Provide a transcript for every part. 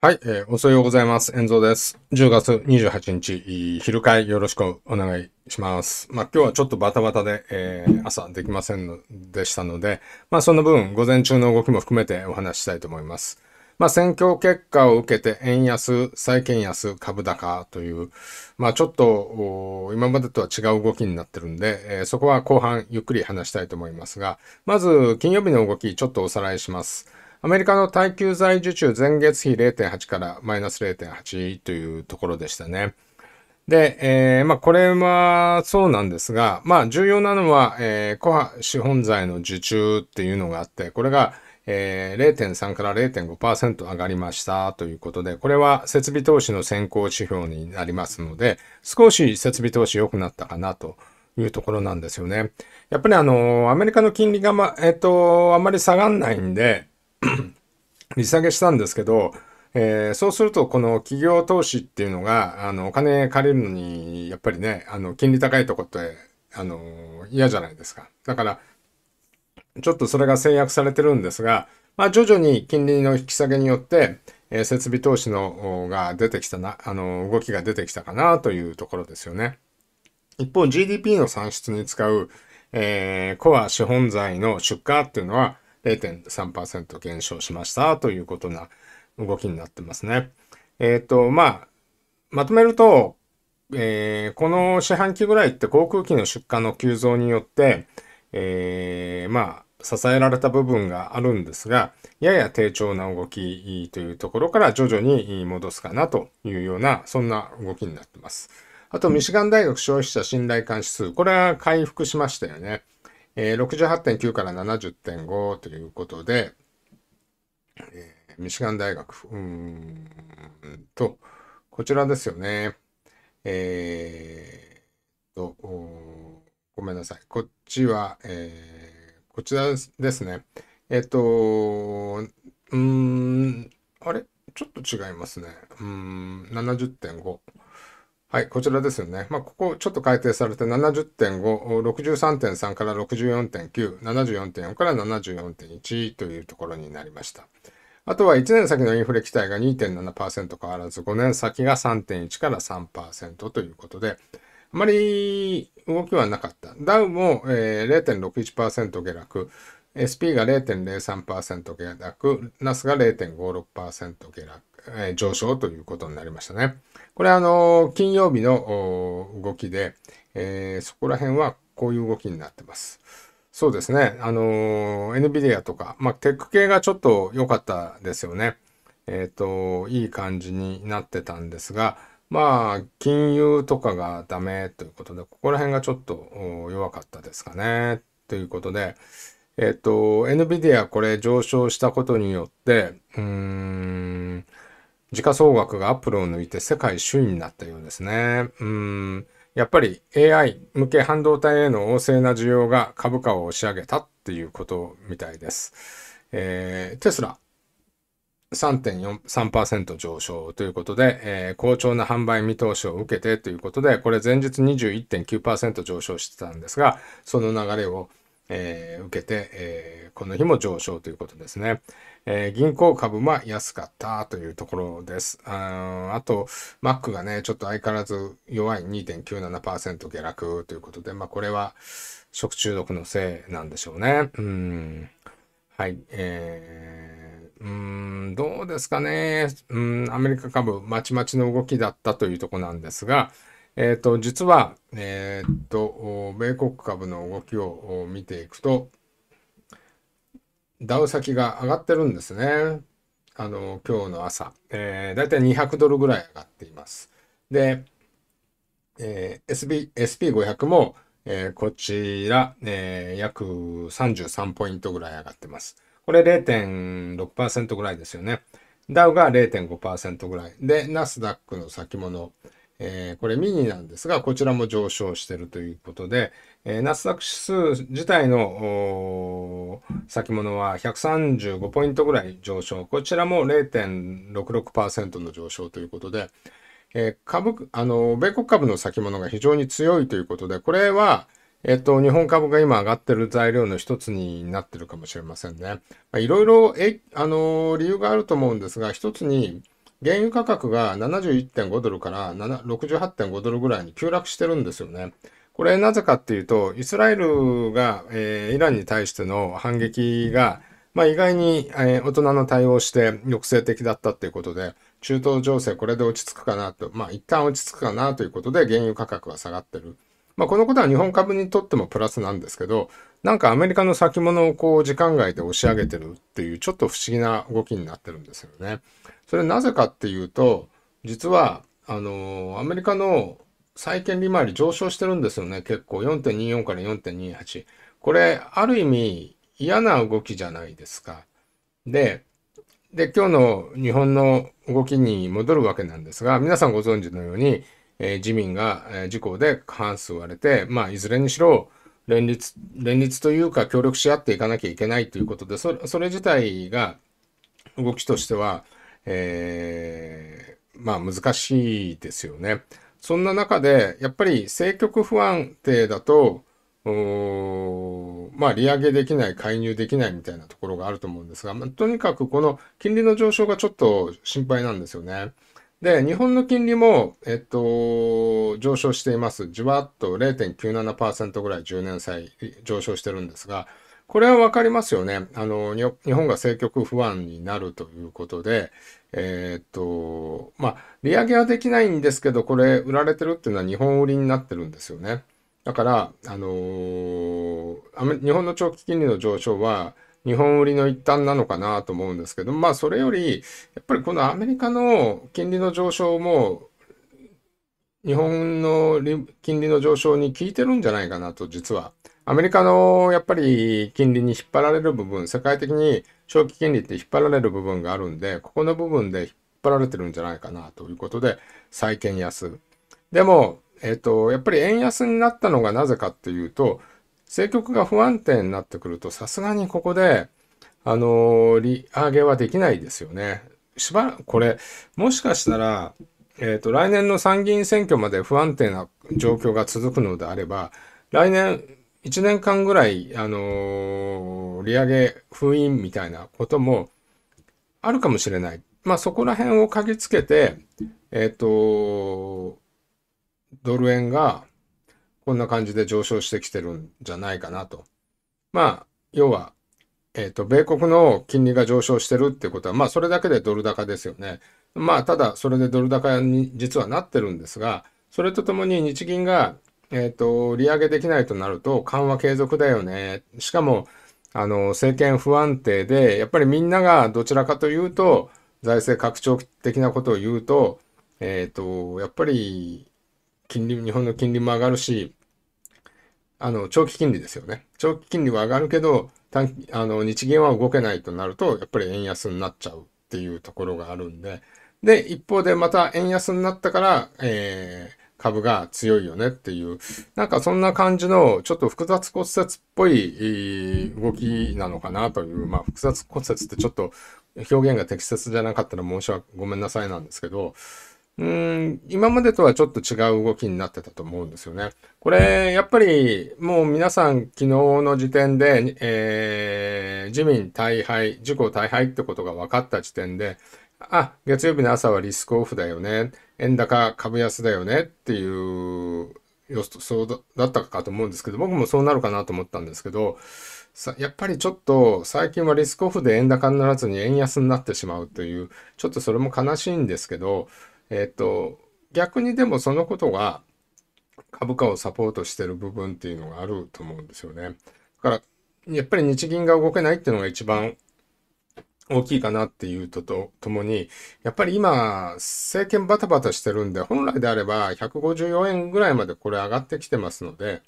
はい、えー、おそようございます。遠蔵です。10月28日、昼会よろしくお願いします。まあ今日はちょっとバタバタで、えー、朝できませんでしたので、まあその分午前中の動きも含めてお話したいと思います。まあ選挙結果を受けて円安、債券安、株高という、まあちょっと今までとは違う動きになってるんで、えー、そこは後半ゆっくり話したいと思いますが、まず金曜日の動きちょっとおさらいします。アメリカの耐久財受注前月比0.8からマイナス0.8というところでしたね。で、えー、まあ、これはそうなんですが、まあ、重要なのは、えー、コア資本財の受注っていうのがあって、これが、えー、0.3から0.5%上がりましたということで、これは設備投資の先行指標になりますので、少し設備投資良くなったかなというところなんですよね。やっぱりあの、アメリカの金利がま、えっ、ー、と、あまり下がんないんで、利下げしたんですけど、えー、そうすると、この企業投資っていうのが、あの、お金借りるのに、やっぱりね、あの、金利高いとこって、あの、嫌じゃないですか。だから、ちょっとそれが制約されてるんですが、まあ、徐々に金利の引き下げによって、えー、設備投資のが出てきたな、あの、動きが出てきたかなというところですよね。一方、GDP の算出に使う、えー、コア資本財の出荷っていうのは、0.3%減少しましたということな動きになってますね。えっ、ー、と、まあ、まとめると、えー、この四半期ぐらいって航空機の出荷の急増によって、えー、まあ、支えられた部分があるんですが、やや低調な動きというところから徐々に戻すかなというような、そんな動きになってます。あと、ミシガン大学消費者信頼感指数、これは回復しましたよね。えー、68.9から70.5ということで、えー、ミシガン大学、うんと、こちらですよね。えー、と、ごめんなさい。こっちは、えー、こちらですね。えっ、ー、と、うん、あれちょっと違いますね。うん、70.5。はい、こちらですよね。まあ、ここちょっと改定されて70.5、63.3から64.9、74.4から74.1というところになりました。あとは1年先のインフレ期待が2.7%変わらず、5年先が3.1から3%ということで、あまり動きはなかった。ダウも、えー、0.61%下落。SP が0.03%下落、ナスが0.56%下落、えー、上昇ということになりましたね。これあのー、金曜日の動きで、えー、そこら辺はこういう動きになってます。そうですね。あのー、NVIDIA とか、まあ、テック系がちょっと良かったですよね。えっ、ー、と、いい感じになってたんですが、まあ、金融とかがダメということで、ここら辺がちょっと弱かったですかね。ということで、えっ、と、NVIDIA これ上昇したことによって、うーん、時価総額がアップルを抜いて世界首位になったようですね。うん、やっぱり AI 向け半導体への旺盛な需要が株価を押し上げたっていうことみたいです。えー、テスラ3.3%上昇ということで、えー、好調な販売見通しを受けてということで、これ前日21.9%上昇してたんですが、その流れをえー、受けて、えー、この日も上昇ということですね。えー、銀行株は安かったというところです。ああと、マックがね、ちょっと相変わらず弱い2.97%下落ということで、まあこれは食中毒のせいなんでしょうね。うん。はい。えー、うん、どうですかね。うん、アメリカ株、まちまちの動きだったというところなんですが、えっ、ー、と、実は、えっ、ー、と、米国株の動きを見ていくと、ダウ先が上がってるんですね。あの、今日の朝。えー、だいたい200ドルぐらい上がっています。で、えー、SP、5 0 0も、えー、こちら、えー、約33ポイントぐらい上がってます。これ0.6%ぐらいですよね。ダウが0.5%ぐらい。で、ナスダックの先物、えー、これミニなんですが、こちらも上昇しているということで、えー、ナスダック指数自体の先物は135ポイントぐらい上昇、こちらも0.66%の上昇ということで、えー、株、あの、米国株の先物が非常に強いということで、これは、えっと、日本株が今上がってる材料の一つになってるかもしれませんね。いろいろ、え、あの、理由があると思うんですが、一つに、原油価格が71.5ドルから68.5ドルぐらいに急落してるんですよね。これなぜかっていうと、イスラエルが、えー、イランに対しての反撃が、まあ、意外に、えー、大人の対応して抑制的だったっていうことで、中東情勢これで落ち着くかなと、まあ一旦落ち着くかなということで原油価格は下がってる。まあ、このことは日本株にとってもプラスなんですけど、なんかアメリカの先物をこう時間外で押し上げてるっていうちょっと不思議な動きになってるんですよね。それなぜかっていうと、実は、あのアメリカの債券利回り上昇してるんですよね。結構4.24から4.28。これ、ある意味嫌な動きじゃないですか。で、で、今日の日本の動きに戻るわけなんですが、皆さんご存知のように、えー、自民が、えー、自公で過半数割れて、まあ、いずれにしろ連立、連立というか協力し合っていかなきゃいけないということで、それそれ自体が動きとしては、えー、まあ難しいですよね。そんな中で、やっぱり政局不安定だと、まあ、利上げできない、介入できないみたいなところがあると思うんですが、まあ、とにかくこの金利の上昇がちょっと心配なんですよね。で、日本の金利も、えっと、上昇しています。じわっと0.97%ぐらい10年債上昇してるんですが、これはわかりますよね。あの、日本が政局不安になるということで、えー、っと、まあ、利上げはできないんですけど、これ売られてるっていうのは日本売りになってるんですよね。だから、あのー、日本の長期金利の上昇は、日本売りの一端なのかなと思うんですけど、まあそれより、やっぱりこのアメリカの金利の上昇も、日本の金利の上昇に効いてるんじゃないかなと、実は。アメリカのやっぱり金利に引っ張られる部分、世界的に長期金利って引っ張られる部分があるんで、ここの部分で引っ張られてるんじゃないかなということで、債券安。でも、えっ、ー、と、やっぱり円安になったのがなぜかっていうと、政局が不安定になってくると、さすがにここで、あのー、利上げはできないですよね。しばらく、これ、もしかしたら、えっ、ー、と、来年の参議院選挙まで不安定な状況が続くのであれば、来年、1年間ぐらい、あのー、利上げ封印みたいなこともあるかもしれない。まあ、そこら辺を嗅ぎつけて、えっ、ー、と、ドル円がこんな感じで上昇してきてるんじゃないかなと。まあ、要は、えっ、ー、と、米国の金利が上昇してるってことは、まあ、それだけでドル高ですよね。まあ、ただ、それでドル高に実はなってるんですが、それとともに日銀が、えっ、ー、と、利上げできないとなると、緩和継続だよね。しかも、あの、政権不安定で、やっぱりみんながどちらかというと、財政拡張的なことを言うと、えっ、ー、と、やっぱり、金利、日本の金利も上がるし、あの、長期金利ですよね。長期金利は上がるけど、短期、あの、日銀は動けないとなると、やっぱり円安になっちゃうっていうところがあるんで、で、一方でまた円安になったから、えー、株が強いよねっていう、なんかそんな感じの、ちょっと複雑骨折っぽい動きなのかなという、まあ複雑骨折ってちょっと表現が適切じゃなかったら申し訳、ごめんなさいなんですけど、うん、今までとはちょっと違う動きになってたと思うんですよね。これ、やっぱりもう皆さん昨日の時点で、えー、自民大敗、自公大敗ってことが分かった時点で、あ、月曜日の朝はリスクオフだよね、円高、株安だよねっていう予想だったかと思うんですけど、僕もそうなるかなと思ったんですけど、さやっぱりちょっと最近はリスクオフで円高にならずに円安になってしまうという、ちょっとそれも悲しいんですけど、えっ、ー、と、逆にでもそのことが株価をサポートしてる部分っていうのがあると思うんですよね。だから、やっぱり日銀が動けないっていうのが一番大きいかなっていうととともに、やっぱり今、政権バタバタしてるんで、本来であれば154円ぐらいまでこれ上がってきてますので、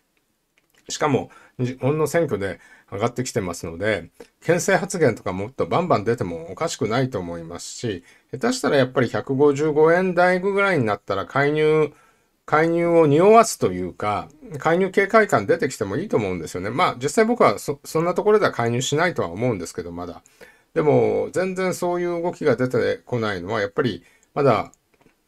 しかも、日本の選挙で上がってきてますので、牽制発言とかもっとバンバン出てもおかしくないと思いますし、下手したらやっぱり155円台ぐらいになったら介入、介入を匂わすというか、介入警戒感出てきてもいいと思うんですよね。まあ実際僕はそんなところでは介入しないとは思うんですけど、まだ。でも全然そういう動きが出てこないのは、やっぱりまだ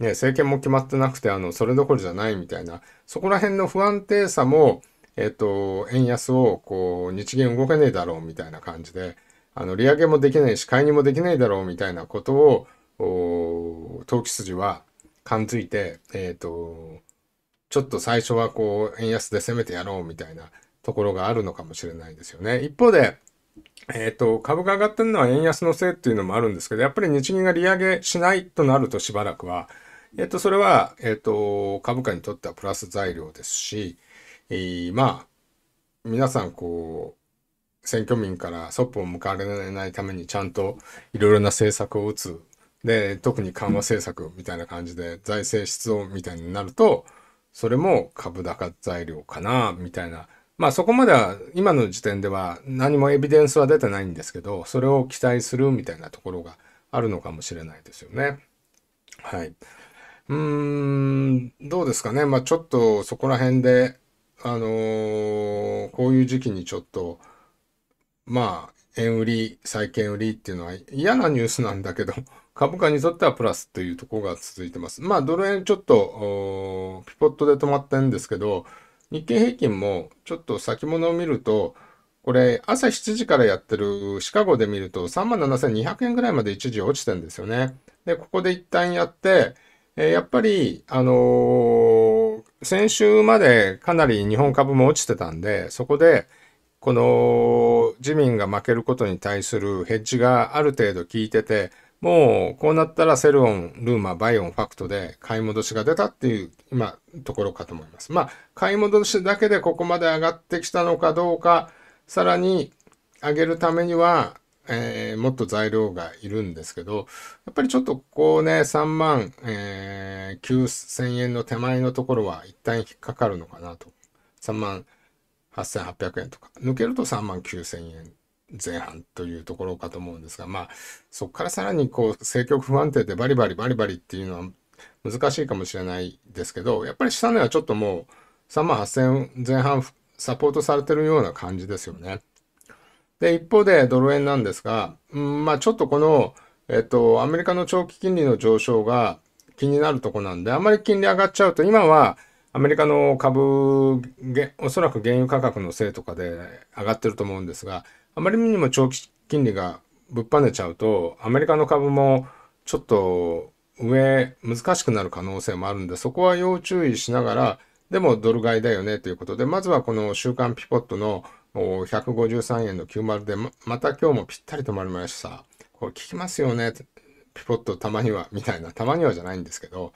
ね、政権も決まってなくて、あの、それどころじゃないみたいな、そこら辺の不安定さも、えっと、円安をこう、日銀動かねえだろうみたいな感じで、あの、利上げもできないし、介入もできないだろうみたいなことを、投機筋は感づいて、えっ、ー、と、ちょっと最初はこう、円安で攻めてやろうみたいなところがあるのかもしれないですよね。一方で、えっ、ー、と、株が上がってるのは円安のせいっていうのもあるんですけど、やっぱり日銀が利上げしないとなるとしばらくは、えっ、ー、と、それは、えっ、と、株価にとってはプラス材料ですし、えー、まあ、皆さんこう、選挙民からそっぽを向かわれないためにちゃんといろいろな政策を打つ。で、特に緩和政策みたいな感じで財政出動みたいになると、それも株高材料かな、みたいな。まあそこまでは今の時点では何もエビデンスは出てないんですけど、それを期待するみたいなところがあるのかもしれないですよね。はい。うーん、どうですかね。まあちょっとそこら辺であのー、こういう時期にちょっと、まあ、円売り、債券売りっていうのは嫌なニュースなんだけど、株価にとってはプラスというところが続いてます。まあ、ドル円ちょっと、ピポットで止まってるんですけど、日経平均もちょっと先物を見ると、これ朝7時からやってるシカゴで見ると3万7200円ぐらいまで一時落ちてるんですよね。で、ここで一旦やって、えー、やっぱり、あのー先週までかなり日本株も落ちてたんで、そこで、この自民が負けることに対するヘッジがある程度効いてて、もうこうなったらセルオン、ルーマ、バイオン、ファクトで買い戻しが出たっていう今ところかと思います。まあ買い戻しだけでここまで上がってきたのかどうか、さらに上げるためにはえー、もっと材料がいるんですけど、やっぱりちょっとこうね、3万、えー、9000円の手前のところは一旦引っかかるのかなと。3万8800円とか。抜けると3万9000円前半というところかと思うんですが、まあ、そこからさらにこう、政局不安定でバリバリバリバリっていうのは難しいかもしれないですけど、やっぱり下値はちょっともう3万8000円前半サポートされてるような感じですよね。で、一方でドル円なんですが、うん、まあちょっとこの、えっと、アメリカの長期金利の上昇が気になるとこなんで、あんまり金利上がっちゃうと、今はアメリカの株、おそらく原油価格のせいとかで上がってると思うんですが、あまりにも長期金利がぶっぱねちゃうと、アメリカの株もちょっと上、難しくなる可能性もあるんで、そこは要注意しながら、でもドル買いだよねということで、まずはこの週刊ピポットの153円の90で、また今日もぴったり止まりました。これ効きますよね。ピポットたまには、みたいな、たまにはじゃないんですけど。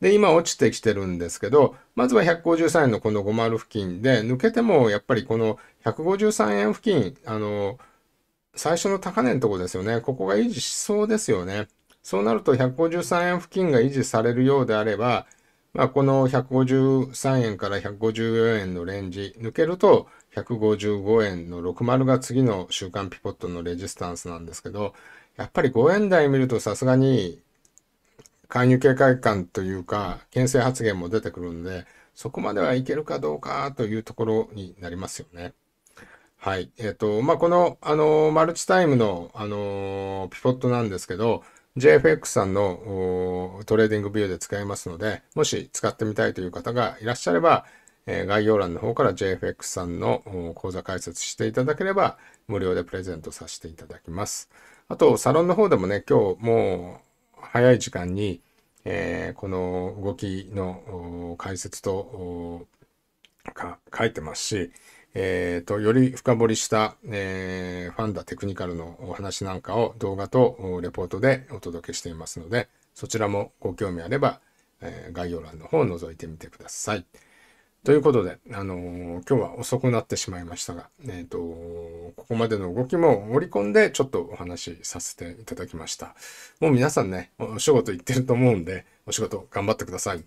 で、今落ちてきてるんですけど、まずは153円のこの50付近で、抜けてもやっぱりこの153円付近、あの、最初の高値のとこですよね。ここが維持しそうですよね。そうなると153円付近が維持されるようであれば、まあ、この153円から154円のレンジ抜けると、155円の60が次の週間ピポットのレジスタンスなんですけど、やっぱり5円台見るとさすがに介入警戒感というか、牽制発言も出てくるんで、そこまではいけるかどうかというところになりますよね。はい。えっ、ー、と、まあ、この、あの、マルチタイムの、あの、ピポットなんですけど、JFX さんのトレーディングビューで使えますので、もし使ってみたいという方がいらっしゃれば、えー、概要欄の方から JFX さんの講座解説していただければ、無料でプレゼントさせていただきます。あと、サロンの方でもね、今日もう早い時間に、えー、この動きの解説とか書いてますし、えー、と、より深掘りした、えー、ファンダテクニカルのお話なんかを動画とレポートでお届けしていますので、そちらもご興味あれば、えー、概要欄の方を覗いてみてください。ということで、あのー、今日は遅くなってしまいましたが、えっ、ー、と、ここまでの動きも盛り込んでちょっとお話しさせていただきました。もう皆さんね、お仕事行ってると思うんで、お仕事頑張ってください。